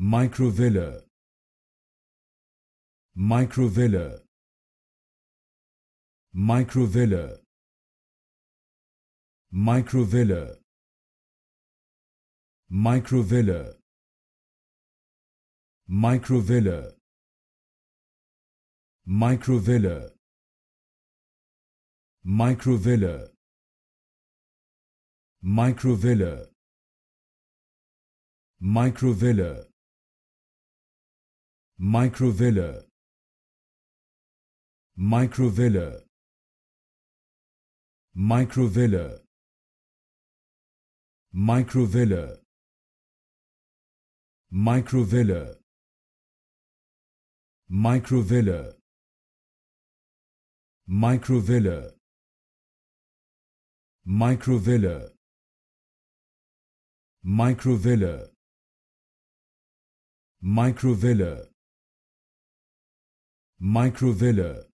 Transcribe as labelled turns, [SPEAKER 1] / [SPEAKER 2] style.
[SPEAKER 1] microvilla microvilla microvilla microvilla microvilla microvilla microvilla microvilla microvilla microvilla microvilla microvilla microvilla microvilla microvilla microvilla microvilla microvilla microvilla microvilla Microvilla